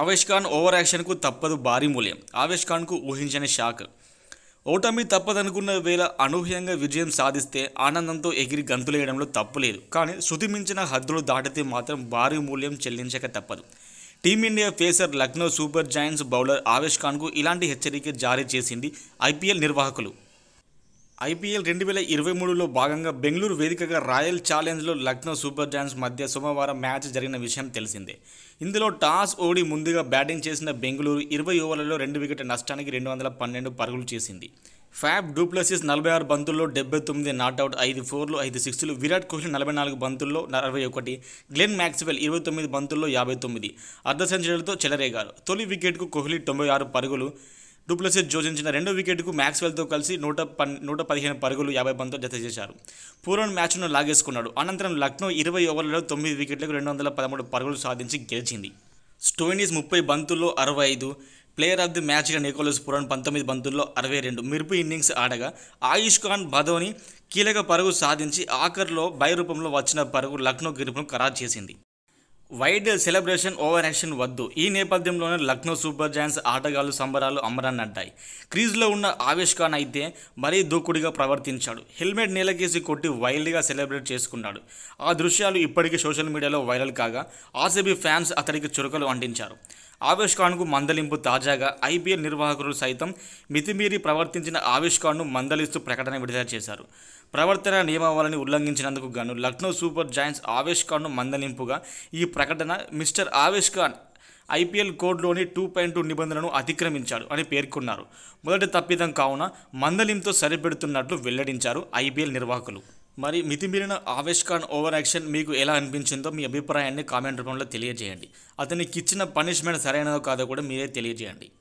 Avesh Khan over యాక్షన్కు తప్పదు భారీ మూల్యం ఆవేష్ ఖాన్కు ఊహించని షాక్ ఓటమి తప్పదనుకున్న వేళ అనూహ్యంగా విజయం సాధిస్తే ఆనందంతో ఎగిరి గంతులేయడంలో తప్పులేదు కానీ శృతి మించిన హద్దులు దాటితే మాత్రం భారీ మూల్యం చెల్లించక తప్పదు team india pacer Lucknow super giants bowler Avesh ఖాన్కు ఇలాంటి హెచ్చరిక జారీ చేసింది ఐపీఎల్ నిర్వాహకులు ఐపీఎల్ రెండు వేల ఇరవై మూడులో భాగంగా బెంగళూరు వేదికగా రాయల్ ఛాలెంజ్లో లక్నో సూపర్ జైంట్స్ మధ్య సోమవారం మ్యాచ్ జరిగిన విషయం తెలిసిందే ఇందులో టాస్ ఓడి ముందుగా బ్యాటింగ్ చేసిన బెంగళూరు ఇరవై ఓవర్లలో రెండు వికెట్ నష్టానికి రెండు వందల పన్నెండు పరుగులు చేసింది ఫ్యాబ్ డూప్లసిస్ నలభై ఆరు బంతుల్లో డెబ్బై తొమ్మిది నాట్అవుట్ ఐదు ఫోర్లు ఐదు సిక్స్లు విరాట్ కోహ్లీ నలభై నాలుగు బంతుల్లో అరవై ఒకటి గ్లెన్ మ్యాక్స్వెల్ ఇరవై తొమ్మిది బంతుల్లో యాభై తొమ్మిది అర్ధ సెంచరీలతో చెలరేగారు తొలి వికెట్కు కోహ్లీ తొంభై ఆరు పరుగులు డూప్లసెస్ జోజించిన రెండో వికెట్కు మ్యాక్స్వెల్తో కలిసి నూట పన్ నూట పదిహేను పరుగులు యాభై పనితో జత చేశారు పూర్వం మ్యాచ్ను లాగేసుకున్నాడు అనంతరం లక్నో ఇరవై ఓవర్లలో తొమ్మిది వికెట్లకు రెండు వందల పదమూడు పరుగులు సాధించి గెలిచింది స్టోయినీస్ ముప్పై బంతుల్లో అరవై ఐదు ప్లేయర్ ఆఫ్ ది మ్యాచ్గా నికోలస్ పురాణ్ పంతొమ్మిది బంతుల్లో అరవై రెండు మిర్పు ఇన్నింగ్స్ ఆడగా ఆయుష్ ఖాన్ భదోని కీలక పరుగు సాధించి ఆఖర్లో బై రూపంలో వచ్చిన పరుగు లక్నో గెలుపును ఖరారు చేసింది వైడ్ సెలబ్రేషన్ ఓవర్ యాక్షన్ వద్దు ఈ నేపథ్యంలోనే లక్నో సూపర్ జాయింట్స్ ఆటగాళ్లు సంబరాలు అమ్మరాన్నడ్డాయి క్రీజ్లో ఉన్న ఆవేష్ ఖాన్ అయితే మరీ దూకుడిగా ప్రవర్తించాడు హెల్మెట్ నీలకేసి కొట్టి వైల్డ్గా సెలబ్రేట్ చేసుకున్నాడు ఆ దృశ్యాలు ఇప్పటికీ సోషల్ మీడియాలో వైరల్ కాగా ఆర్సీబీ ఫ్యాన్స్ అతడికి చురుకలు అంటించారు ఆవేష్ ఖాన్కు మందలింపు తాజాగా ఐపీఎల్ నిర్వాహకులు సైతం మితిమీరి ప్రవర్తించిన ఆవేష్ ఖాన్ను మందలిస్తూ ప్రకటన విడుదల చేశారు ప్రవర్తన నియమావళిని ఉల్లంఘించినందుకు గాను లక్నో సూపర్ జాయింట్స్ ఆవేష్ ఖాన్ను మందలింపుగా ఈ ప్రకటన మిస్టర్ ఆవేష్ ఖాన్ ఐపీఎల్ కోడ్లోని టూ పాయింట్ టూ నిబంధనను అతిక్రమించాడు అని పేర్కొన్నారు మొదటి తప్పిదం కావున మందలింతో సరిపెడుతున్నట్లు వెల్లడించారు ఐపీఎల్ నిర్వాహకులు మరి మితిమీరిన ఆవేష్ ఖాన్ ఓవర్ యాక్షన్ మీకు ఎలా అనిపించిందో మీ అభిప్రాయాన్ని కామెంట్ రూపంలో తెలియజేయండి అతనికి ఇచ్చిన పనిష్మెంట్ సరైనదో కాదో కూడా మీరే తెలియజేయండి